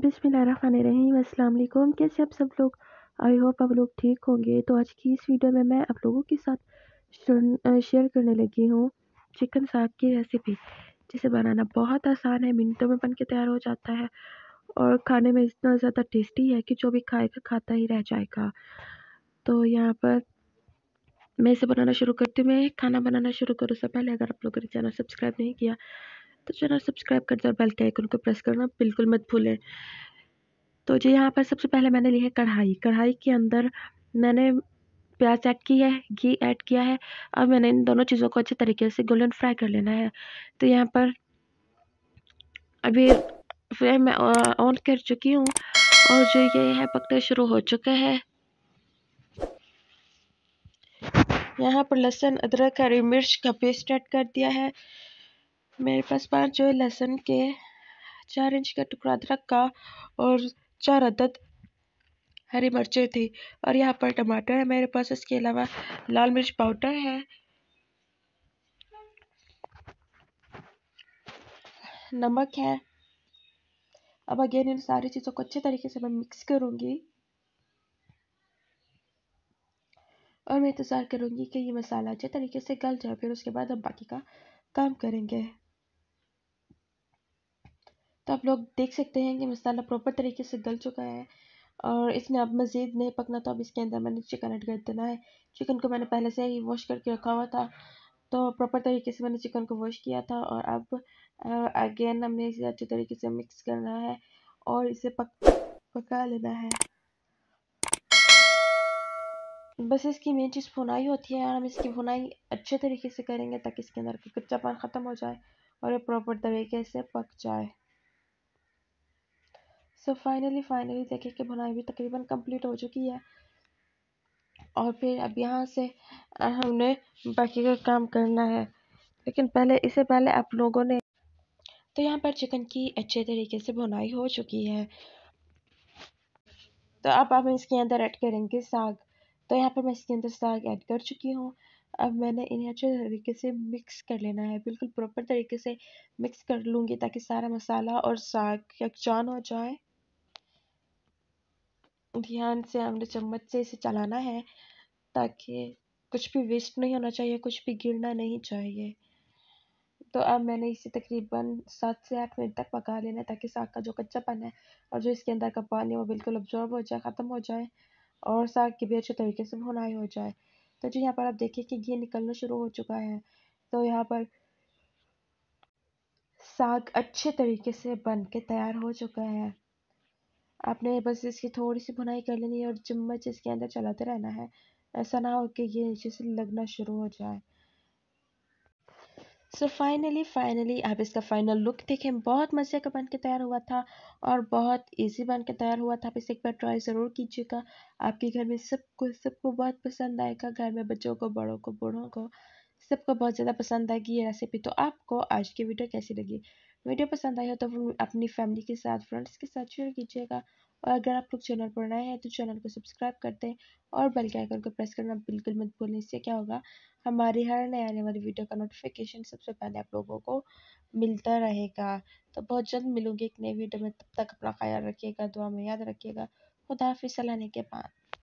बिसमीम असल कैसे आप सब लोग आई होप आप लोग ठीक होंगे तो आज की इस वीडियो में मैं आप लोगों के साथ शेयर करने लगी हूँ चिकन साग की रेसिपी जिसे बनाना बहुत आसान है मिनटों में बन के तैयार हो जाता है और खाने में इतना ज़्यादा टेस्टी है कि जो भी खाएगा खाता ही रह जाएगा तो यहाँ पर मैं इसे बनाना शुरू करती हूँ मैं खाना बनाना शुरू करूँ उससे पहले अगर आप लोगों ने चैनल सब्सक्राइब नहीं किया तो चैनल सब्सक्राइब कर दो और बेल के आइकन को प्रेस करना बिल्कुल मत भूलें तो जी यहाँ पर सबसे पहले मैंने ली है कढ़ाई कढ़ाई के अंदर मैंने प्याज ऐड की है घी ऐड किया है अब मैंने इन दोनों चीज़ों को अच्छे तरीके से गोल्डन फ्राई कर लेना है तो यहाँ पर अभी फ्लेम मैं ऑन कर चुकी हूँ और जो ये है पकना शुरू हो चुके हैं यहाँ पर लहसुन अदरक हरी मिर्च का पेस्ट ऐड कर दिया है मेरे पास पाँच जो है लहसुन के चार इंच का टुकड़ा अदरक का और चार अदद हरी मिर्चें थी और यहाँ पर टमाटर है मेरे पास इसके अलावा लाल मिर्च पाउडर है नमक है अब अगेन इन सारी चीज़ों को अच्छे तरीके से मैं मिक्स करूँगी और मैं इंतज़ार करूँगी कि ये मसाला अच्छे तरीके से गल जाए फिर उसके बाद हम बाकी का काम करेंगे आप लोग देख सकते हैं कि मसाला प्रॉपर तरीके से गल चुका है और इसमें अब मज़ीद नहीं पकना तो अब इसके अंदर मैंने चिकन ऐड कर देना है चिकन को मैंने पहले से ही वॉश करके रखा हुआ था तो प्रॉपर तरीके से मैंने चिकन को वॉश किया था और अब अगेन हमने इसे अच्छे तरीके से मिक्स करना है और इसे पक पका लेना है बस इसकी मेन चीज़ भुनाई होती है और हम इसकी भुनाई अच्छे तरीके से करेंगे ताकि इसके अंदर कच्चा कच्चापन ख़त्म हो जाए और ये प्रॉपर तरीके से पक जाए सो फाइनली फाइनली देखे कि बुनाई भी तकरीबन कंप्लीट हो चुकी है और फिर अब यहाँ से हमने बाकी का काम करना है लेकिन पहले इससे पहले आप लोगों ने तो यहाँ पर चिकन की अच्छे तरीके से बुनाई हो चुकी है तो अब आप इसके अंदर ऐड करेंगे साग तो यहाँ पर मैं इसके अंदर साग ऐड कर चुकी हूँ अब मैंने इन्हें अच्छे तरीके से मिक्स कर लेना है बिल्कुल प्रॉपर तरीके से मिक्स कर लूँगी ताकि सारा मसाला और साग यकजान हो जाए ध्यान से हमने चम्मच से इसे चलाना है ताकि कुछ भी वेस्ट नहीं होना चाहिए कुछ भी गिरना नहीं चाहिए तो अब मैंने इसे तकरीबन सात से आठ मिनट तक पका लेना है ताकि साग का जो कच्चापन है और जो इसके अंदर का पानी है वो बिल्कुल अब्जॉर्ब हो जाए ख़त्म हो जाए और साग की भी अच्छे तरीके से भुनाई हो जाए तो जो यहाँ पर आप देखिए कि घी निकलना शुरू हो चुका है तो यहाँ पर साग अच्छे तरीके से बन के तैयार हो चुका है आपने बस इसकी थोड़ी सी भुनाई कर लेनी है और चम्मच इसके अंदर चलाते रहना है ऐसा ना हो कि ये नीचे से लगना शुरू हो जाए सो फाइनली फाइनली आप इसका फाइनल लुक देखें बहुत मज़े का बन के तैयार हुआ था और बहुत इजी बन के तैयार हुआ था आप इसे एक बार ट्राई ज़रूर कीजिएगा आपके घर में सबको सबको बहुत पसंद आएगा घर में बच्चों को बड़ों को बूढ़ों को सबको बहुत ज़्यादा पसंद आएगी ये रेसिपी तो आपको आज की वीडियो कैसी लगी वीडियो पसंद आई हो तो अपनी फैमिली के साथ फ्रेंड्स के साथ शेयर कीजिएगा और अगर आप लोग चैनल पर नए हैं तो चैनल को सब्सक्राइब कर दें और बेल के आइकन को प्रेस करना बिल्कुल मत भूलें इससे क्या होगा हमारी हर नए आने वाली वीडियो का नोटिफिकेशन सबसे पहले आप लोगों को मिलता रहेगा तो बहुत जल्द मिलूंगी एक नई वीडियो में तब तक अपना ख्याल रखिएगा दुआ में याद रखिएगा खुदा हाफि सलाने के बाद